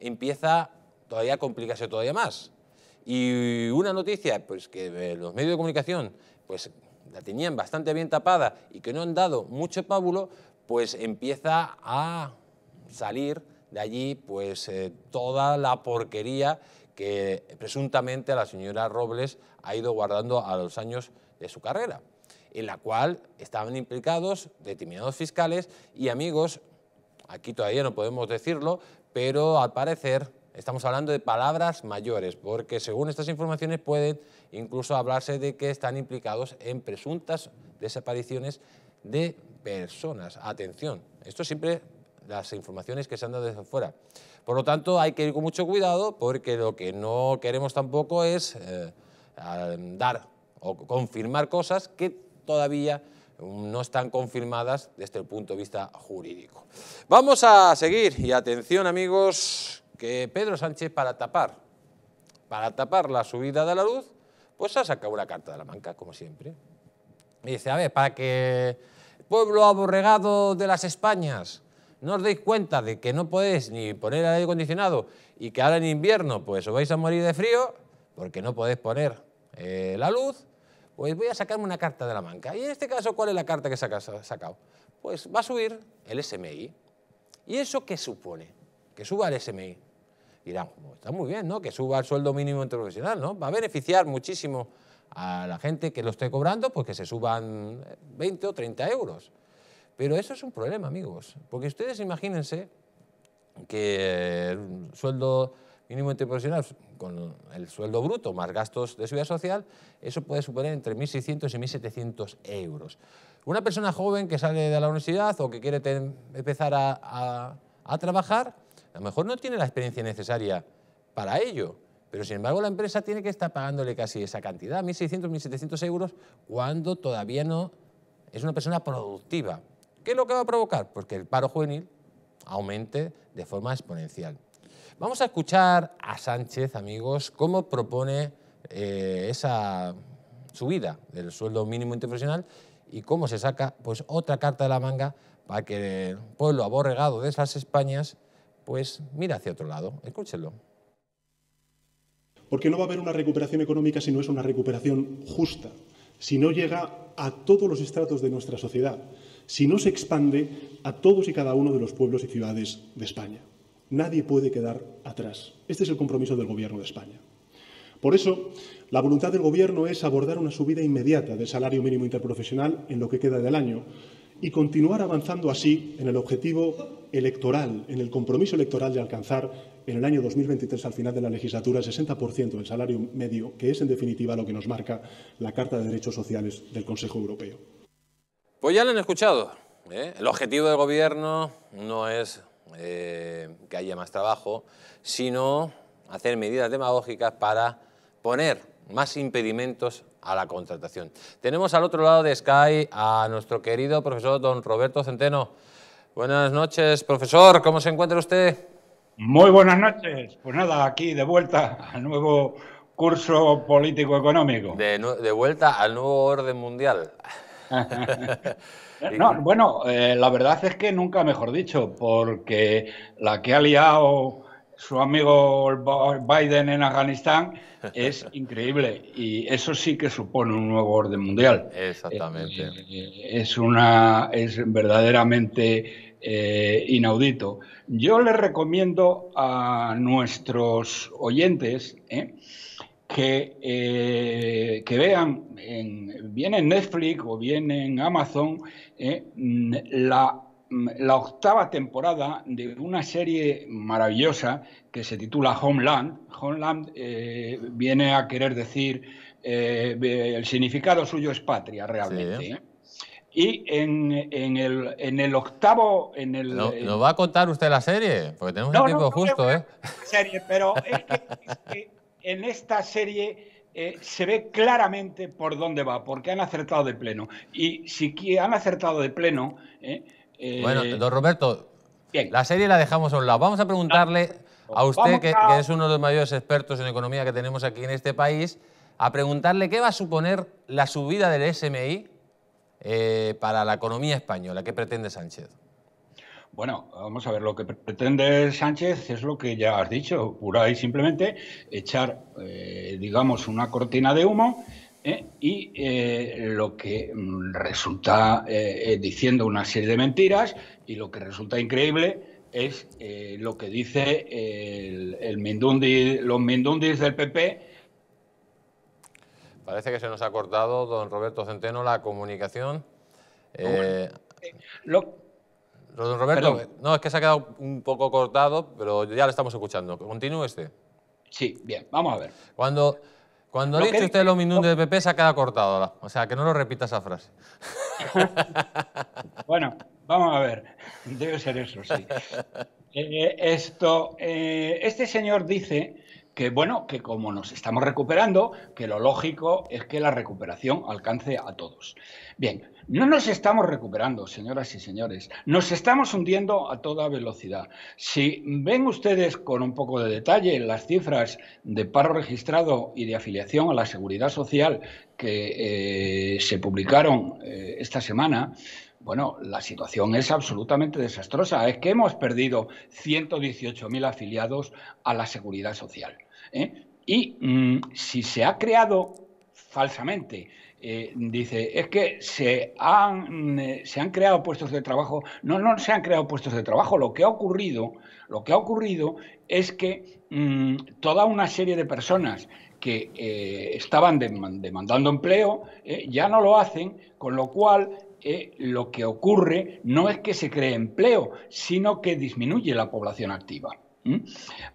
empieza todavía complicarse todavía más. Y una noticia pues, que eh, los medios de comunicación pues, la tenían bastante bien tapada y que no han dado mucho pábulo, pues empieza a salir de allí pues, eh, toda la porquería que presuntamente la señora Robles ha ido guardando a los años de su carrera, en la cual estaban implicados determinados fiscales y amigos, aquí todavía no podemos decirlo, pero al parecer Estamos hablando de palabras mayores, porque según estas informaciones pueden incluso hablarse de que están implicados en presuntas desapariciones de personas. Atención, esto siempre las informaciones que se han dado desde fuera. Por lo tanto, hay que ir con mucho cuidado porque lo que no queremos tampoco es eh, dar o confirmar cosas que todavía no están confirmadas desde el punto de vista jurídico. Vamos a seguir y atención amigos que Pedro Sánchez para tapar, para tapar la subida de la luz, pues ha sacado una carta de la manca, como siempre. Y dice, a ver, para que pueblo aborregado de las Españas no os deis cuenta de que no podéis ni poner el aire acondicionado y que ahora en invierno pues os vais a morir de frío porque no podéis poner eh, la luz, pues voy a sacarme una carta de la manca. Y en este caso, ¿cuál es la carta que se ha sacado? Pues va a subir el SMI. ¿Y eso qué supone? Que suba el SMI dirán, pues está muy bien, ¿no? Que suba el sueldo mínimo interprofesional, ¿no? Va a beneficiar muchísimo a la gente que lo esté cobrando, pues que se suban 20 eh, o 30 euros. Pero eso es un problema, amigos, porque ustedes imagínense que el sueldo mínimo interprofesional con el sueldo bruto más gastos de seguridad social, eso puede suponer entre 1.600 y 1.700 euros. Una persona joven que sale de la universidad o que quiere empezar a trabajar, a lo mejor no tiene la experiencia necesaria para ello, pero sin embargo la empresa tiene que estar pagándole casi esa cantidad, 1.600, 1.700 euros, cuando todavía no es una persona productiva. ¿Qué es lo que va a provocar? Pues que el paro juvenil aumente de forma exponencial. Vamos a escuchar a Sánchez, amigos, cómo propone eh, esa subida del sueldo mínimo interprofesional y cómo se saca pues, otra carta de la manga para que el pueblo aborregado de esas Españas pues mira hacia otro lado. escúchelo. Porque no va a haber una recuperación económica si no es una recuperación justa, si no llega a todos los estratos de nuestra sociedad, si no se expande a todos y cada uno de los pueblos y ciudades de España. Nadie puede quedar atrás. Este es el compromiso del Gobierno de España. Por eso, la voluntad del Gobierno es abordar una subida inmediata del salario mínimo interprofesional en lo que queda del año, y continuar avanzando así en el objetivo electoral, en el compromiso electoral de alcanzar en el año 2023, al final de la legislatura, el 60% del salario medio, que es en definitiva lo que nos marca la Carta de Derechos Sociales del Consejo Europeo. Pues ya lo han escuchado. ¿eh? El objetivo del Gobierno no es eh, que haya más trabajo, sino hacer medidas demagógicas para poner más impedimentos a la contratación. Tenemos al otro lado de Sky a nuestro querido profesor don Roberto Centeno. Buenas noches, profesor, ¿cómo se encuentra usted? Muy buenas noches. Pues nada, aquí de vuelta al nuevo curso político-económico. De, vuelta al nuevo orden mundial. <laughs> bueno, eh, la verdad es que nunca mejor dicho, porque la que ha liado su amigo Biden en Afganistán es <laughs> increíble y eso sí que supone un nuevo orden mundial. Exactamente. Eh, es, una, es verdaderamente eh, inaudito. Yo le recomiendo a nuestros oyentes eh, que, que vean en, bien en Netflix o bien en Amazon la Mm, la octava temporada de una serie maravillosa que se titula Homeland. Homeland eh, viene a querer decir, eh, el significado suyo es patria realmente. ¿eh? Y en, el, en, el, octavo... En el, va a contar usted la serie? Porque tenemos un tiempo justo, ¿eh? Serie, pero <laughs> es que, en esta serie... se ve claramente por dónde va, porque han acertado de pleno. Y si han acertado de pleno, bueno, eh, don Roberto, bien. la serie la dejamos a un lado. Vamos a preguntarle a usted, que, es uno de los mayores expertos en economía que tenemos aquí en este país, a preguntarle qué va a suponer la subida del SMI eh, para la economía española. ¿Qué pretende Sánchez? Bueno, vamos a ver, lo que pretende Sánchez es lo que ya has dicho, pura y simplemente echar, eh, digamos, una cortina de humo ¿eh? y eh, lo que mm, resulta eh, diciendo una serie de mentiras y lo que resulta increíble es lo que dice el, los mindundis del PP. Parece que se nos ha cortado, don Roberto Centeno, la comunicación. Don Roberto, no, es que se ha quedado un poco cortado, pero ya le estamos escuchando. Continúe este. Sí, bien, vamos a ver. Cuando cuando dice usted lo minutos de PP se ha quedado cortado, o sea, que no lo repita esa frase. <laughs> bueno, vamos a ver, debe ser eso, sí. <laughs> Eh, eh, esto, eh, este señor dice que bueno, que como nos estamos recuperando, que lo lógico es que la recuperación alcance a todos. Bien, no nos estamos recuperando, señoras y señores, nos estamos hundiendo a toda velocidad. Si ven ustedes con un poco de detalle las cifras de paro registrado y de afiliación a la seguridad social que eh, se publicaron eh, esta semana, bueno, la situación es absolutamente desastrosa. Es que hemos perdido 118.000 afiliados a la seguridad social. ¿eh? Y mm, si se ha creado falsamente eh, dice, es que se han, eh, se han creado puestos de trabajo. No, no se han creado puestos de trabajo. Lo que ha ocurrido, lo que ha ocurrido es que mm, toda una serie de personas que estaban demandando empleo ya no lo hacen, con lo cual lo que ocurre no es que se cree empleo, sino que disminuye la población activa.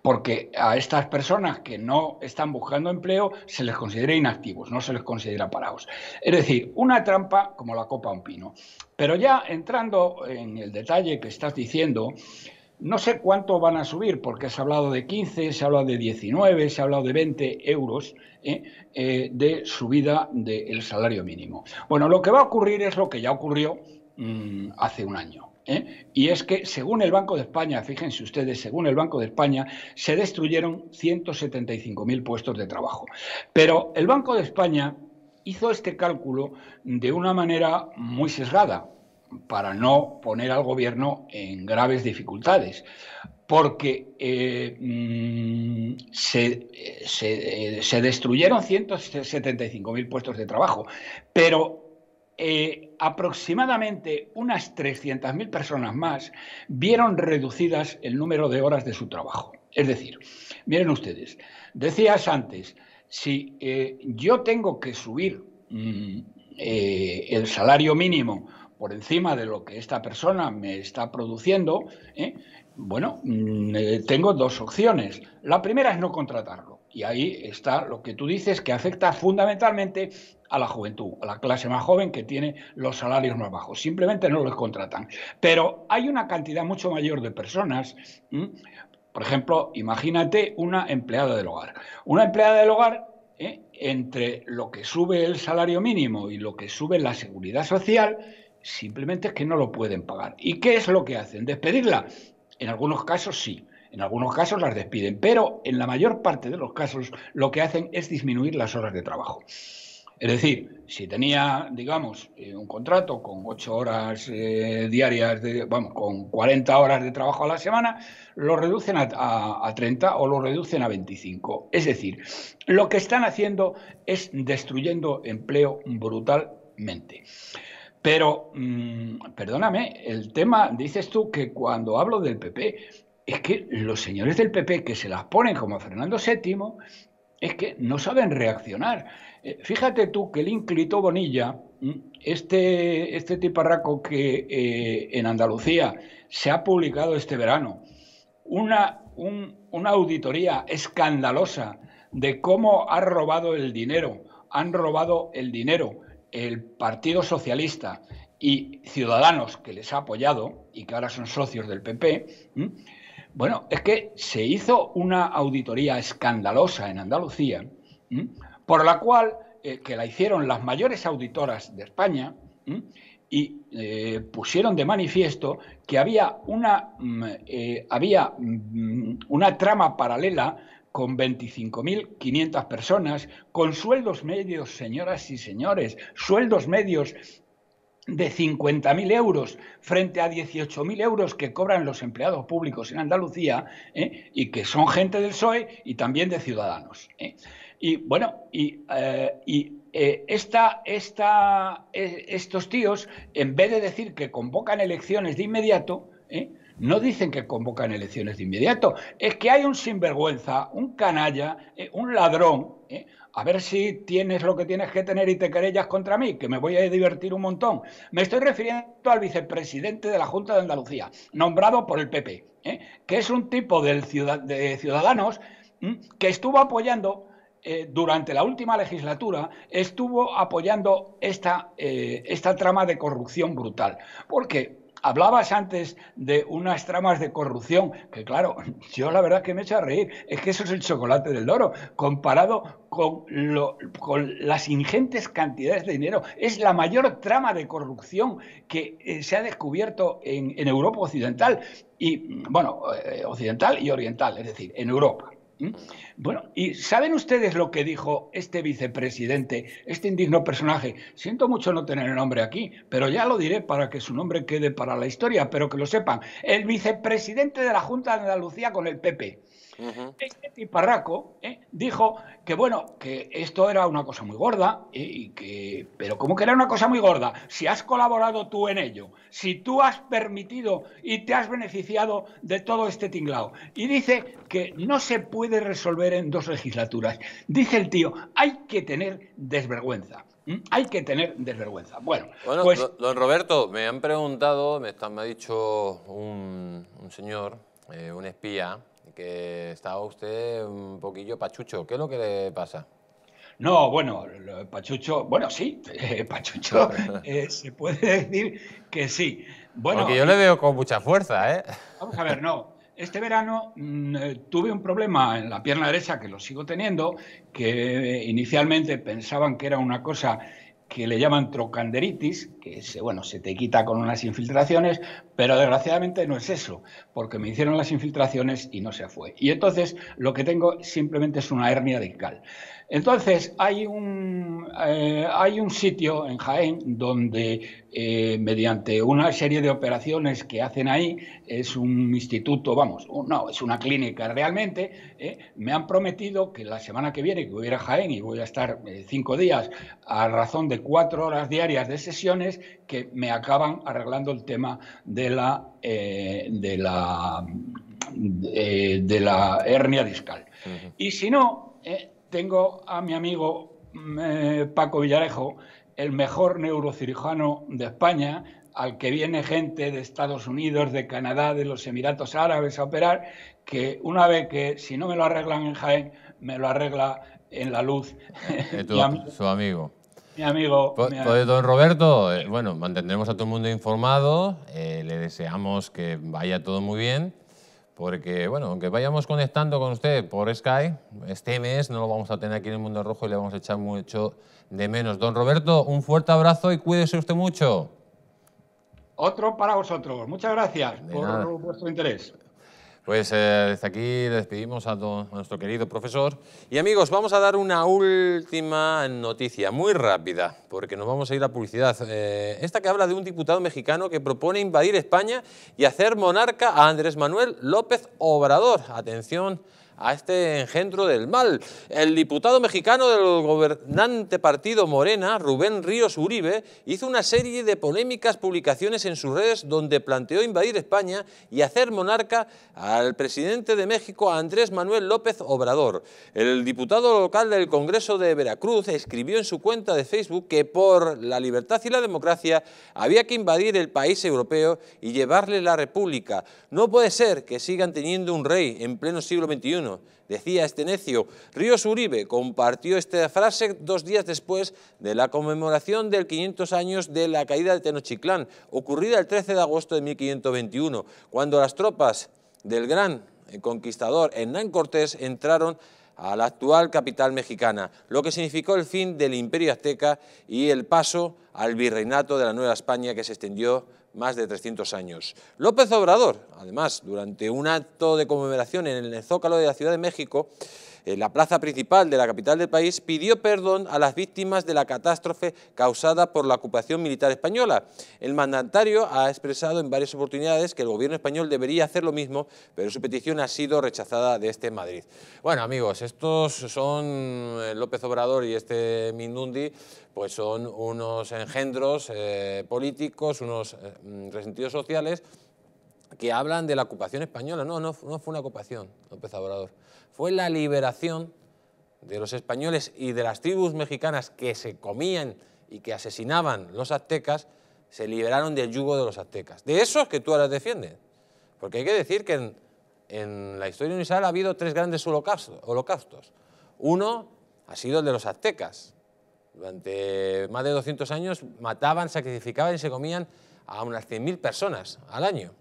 Porque a estas personas que no están buscando empleo se les considera inactivos, no se les considera parados. Es decir, una trampa como la copa a un pino. Pero ya entrando en el detalle que estás diciendo, no sé cuánto van a subir, porque se ha hablado de 15, se ha hablado de 19, se ha hablado de 20 euros ¿eh? Eh, de subida del salario mínimo. Bueno, lo que va a ocurrir es lo que ya ocurrió mm, hace un año. ¿eh? Y es que, según el Banco de España, fíjense ustedes, según el Banco de España, se destruyeron 175.000 puestos de trabajo. Pero el Banco de España hizo este cálculo de una manera muy sesgada para no poner al gobierno en graves dificultades, porque eh, mm, se, se, eh, se, destruyeron 175.000 puestos de trabajo, pero eh, aproximadamente unas 300.000 personas más vieron reducidas el número de horas de su trabajo. Es decir, miren ustedes, decías antes, si yo tengo que subir mm, el salario mínimo, por encima de lo que esta persona me está produciendo, ¿eh? bueno, mm, eh, tengo dos opciones. La primera es no contratarlo. Y ahí está lo que tú dices que afecta fundamentalmente a la juventud, a la clase más joven que tiene los salarios más bajos. Simplemente no los contratan. Pero hay una cantidad mucho mayor de personas. Por ejemplo, imagínate una empleada del hogar. Una empleada del hogar ¿eh? entre lo que sube el salario mínimo y lo que sube la seguridad social, simplemente es que no lo pueden pagar. ¿Y qué es lo que hacen? ¿Despedirla? En algunos casos sí, en algunos casos las despiden, pero en la mayor parte de los casos lo que hacen es disminuir las horas de trabajo. Es decir, si tenía, digamos, eh, un contrato con ocho horas eh, diarias, vamos, con 40 horas de trabajo a la semana, lo reducen a, a 30 o lo reducen a 25. Es decir, lo que están haciendo es destruyendo empleo brutalmente. Pero, mm, perdóname, el tema, dices tú que cuando hablo del PP, es que los señores del PP que se las ponen como Fernando VII, es que no saben reaccionar. Eh, fíjate tú que el ínclito Bonilla, mm, este, este tiparraco que eh, en Andalucía se ha publicado este verano, una, una auditoría escandalosa de cómo ha robado el dinero, han robado el dinero el Partido Socialista y Ciudadanos que les ha apoyado y que ahora son socios del PP, bueno, es que se hizo una auditoría escandalosa en Andalucía, por la cual eh, que la hicieron las mayores auditoras de España y eh, pusieron de manifiesto que había una, mm, eh, había, mm, una trama paralela con 25.500 personas, con sueldos medios, señoras y señores, sueldos medios de 50.000 euros frente a 18.000 euros que cobran los empleados públicos en Andalucía ¿eh? y que son gente del PSOE y también de Ciudadanos. ¿eh? Y bueno, y, eh, y esta, esta, estos tíos, en vez de decir que convocan elecciones de inmediato, no dicen que convocan elecciones de inmediato. Es que hay un sinvergüenza, un canalla, eh, un ladrón. Eh, a ver si tienes lo que tienes que tener y te querellas contra mí, que me voy a divertir un montón. Me estoy refiriendo al vicepresidente de la Junta de Andalucía, nombrado por el PP, eh, que es un tipo de, de ciudadanos mm, que estuvo apoyando durante la última legislatura estuvo apoyando esta, esta trama de corrupción brutal. Porque Hablabas antes de unas tramas de corrupción, que claro, <laughs> yo la verdad que me he hecho a reír, es que eso es el chocolate del loro, comparado con, las ingentes cantidades de dinero. Es la mayor trama de corrupción que eh, se ha descubierto en, Europa Occidental, y mm, bueno, eh, Occidental y Oriental, es decir, en Europa. ¿Mm? Bueno, ¿y saben ustedes lo que dijo este vicepresidente, este indigno personaje? Siento mucho no tener el nombre aquí, pero ya lo diré para que su nombre quede para la historia, pero que lo sepan. El vicepresidente de la Junta de Andalucía con el PP. Este ¿eh? dijo que bueno, que esto era una cosa muy gorda, ¿eh? y que, pero como que era una cosa muy gorda? Si has colaborado tú en ello, si tú has permitido y te has beneficiado de todo este tinglao. Y dice que no se puede resolver en dos legislaturas. Dice el tío, hay que tener desvergüenza. Hay que tener desvergüenza. Bueno, pues... don Roberto, me han preguntado, me, ha dicho un, señor, eh, un espía, que estaba usted un poquillo pachucho. ¿Qué es lo que le pasa? No, bueno, Pachucho, bueno, sí, eh, Pachucho, <laughs> eh, se puede decir que sí. Bueno, Porque yo le veo con mucha fuerza, ¿eh? Vamos a ver, no, este verano mm, eh, tuve un problema en la pierna derecha que lo sigo teniendo, que inicialmente pensaban que era una cosa que le llaman trocanderitis, que se, bueno, se te quita con unas infiltraciones, pero desgraciadamente no es eso, porque me hicieron las infiltraciones y no se fue. Y entonces lo que tengo simplemente es una hernia discal. Entonces, hay un, eh, hay un sitio en Jaén donde, eh, mediante una serie de operaciones que hacen ahí, es un instituto, vamos, no, es una clínica realmente, eh, me han prometido que la semana que viene que voy a ir a Jaén y voy a estar cinco días a razón de cuatro horas diarias de sesiones, que me acaban arreglando el tema de la, de la, de, la hernia discal. Y si no tengo a mi amigo mm, eh, Paco Villarejo, el mejor neurocirujano de España, al que viene gente de Estados Unidos, de Canadá, de los Emiratos Árabes a operar, que una vez que si no me lo arreglan en Jaén, me lo arregla en la luz. Eh, su <laughs> amigo. Mi amigo. Pues, don Roberto, eh, bueno, mantendremos a todo el mundo informado, le deseamos que vaya todo muy bien porque, bueno, aunque vayamos conectando con usted por Sky, este mes no lo vamos a tener aquí en el Mundo Rojo y le vamos a echar mucho de menos. Don Roberto, un fuerte abrazo y cuídese usted mucho. Otro para vosotros. Muchas gracias por vuestro interés. Pues eh, desde aquí despedimos a, nuestro querido profesor. Y amigos, vamos a dar una última noticia, muy rápida, porque nos vamos a ir a publicidad. Eh, esta que habla de un diputado mexicano que propone invadir España y hacer monarca a Andrés Manuel López Obrador. Atención a este engendro del mal. El diputado mexicano del gobernante partido Morena, Rubén Ríos Uribe, hizo una serie de polémicas publicaciones en sus redes donde planteó invadir España y hacer monarca al presidente de México, Andrés Manuel López Obrador. El diputado local del Congreso de Veracruz escribió en su cuenta de Facebook que por la libertad y la democracia había que invadir el país europeo y llevarle la república. No puede ser que sigan teniendo un rey en pleno siglo XXI Decía este necio, Ríos Uribe compartió esta frase dos días después de la conmemoración del 500 años de la caída de Tenochtitlán, ocurrida el 13 de agosto de 1521, cuando las tropas del gran eh, conquistador Hernán Cortés entraron a la actual capital mexicana, lo que significó el fin del imperio azteca y el paso al virreinato de la Nueva España que se extendió más de 300 años. López Obrador, además, durante un acto de conmemoración en el Zócalo de la Ciudad de México, eh, la plaza principal de la capital del país, pidió perdón a las víctimas de la catástrofe causada por la ocupación militar española. El mandatario ha expresado en varias oportunidades que el gobierno español debería hacer lo mismo, pero su petición ha sido rechazada desde Madrid. Bueno, amigos, estos son eh, López Obrador y este Mindundi, pues son unos engendros eh, políticos, unos mm, resentidos sociales que hablan de la ocupación española. no, no fue una ocupación, López Obrador fue la liberación de los españoles y de las tribus mexicanas que se comían y que asesinaban los aztecas, se liberaron del yugo de los aztecas. De esos que tú ahora defiendes. Porque hay que decir que en, la historia universal ha habido tres grandes holocaustos, holocaustos. Uno ha sido el de los aztecas. Durante más de 200 años mataban, sacrificaban y se comían a unas 100.000 personas al año.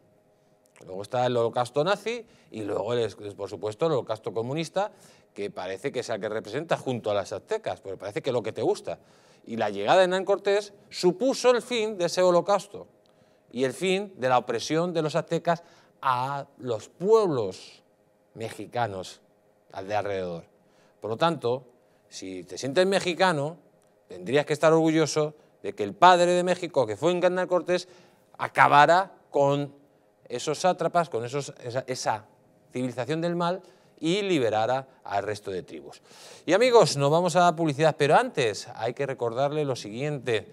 Luego está el holocausto nazi y luego, es por supuesto, el holocausto comunista, que parece que es el que representa junto a las aztecas, porque parece que es lo que te gusta. Y la llegada de Hernán Cortés supuso el fin de ese holocausto y el fin de la opresión de los aztecas a los pueblos mexicanos al de alrededor. Por lo tanto, si te sientes mexicano, tendrías que estar orgulloso de que el padre de México, que fue Hernán Cortés, acabara con esos sátrapas, con esos, esa, civilización del mal y liberara al resto de tribus. Y amigos, nos vamos a dar publicidad, pero antes hay que recordarle lo siguiente.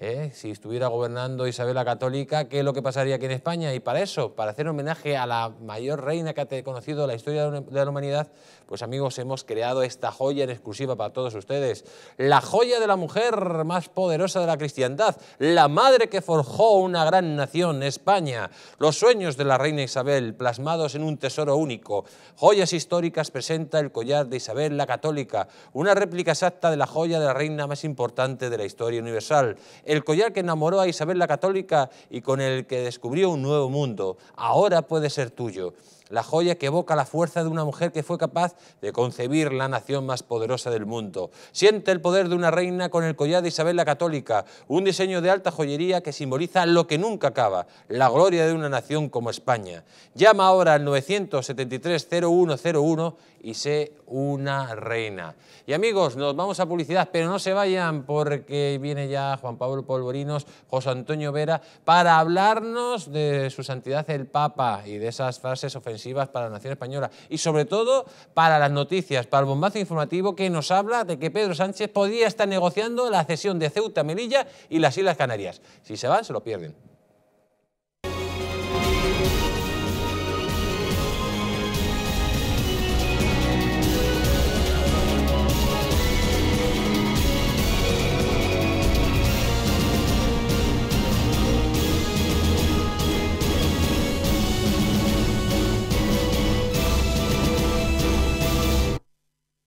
¿Eh? si estuviera gobernando Isabel la Católica, qué es lo que pasaría aquí en España. Y para eso, para hacer homenaje a la mayor reina que ha conocido la historia de la humanidad, pues amigos, hemos creado esta joya en exclusiva para todos ustedes. La joya de la mujer más poderosa de la cristiandad, la madre que forjó una gran nación, España. Los sueños de la reina Isabel, plasmados en un tesoro único. Joyas históricas presenta el collar de Isabel la Católica, una réplica exacta de la joya de la reina más importante de la historia universal el collar que enamoró a Isabel la Católica y con el que descubrió un nuevo mundo, ahora puede ser tuyo la joya que evoca la fuerza de una mujer que fue capaz de concebir la nación más poderosa del mundo. Siente el poder de una reina con el collar de Isabel la Católica, un diseño de alta joyería que simboliza lo que nunca acaba, la gloria de una nación como España. Llama ahora al 973-0101 y sé una reina. Y amigos, nos vamos a publicidad, pero no se vayan porque viene ya Juan Pablo Polvorinos, José Antonio Vera, para hablarnos de su santidad el Papa y de esas frases ofensivas para la nación española y sobre todo para las noticias, para el bombazo informativo que nos habla de que Pedro Sánchez podría estar negociando la cesión de Ceuta, Melilla y las Islas Canarias. Si se van, se lo pierden.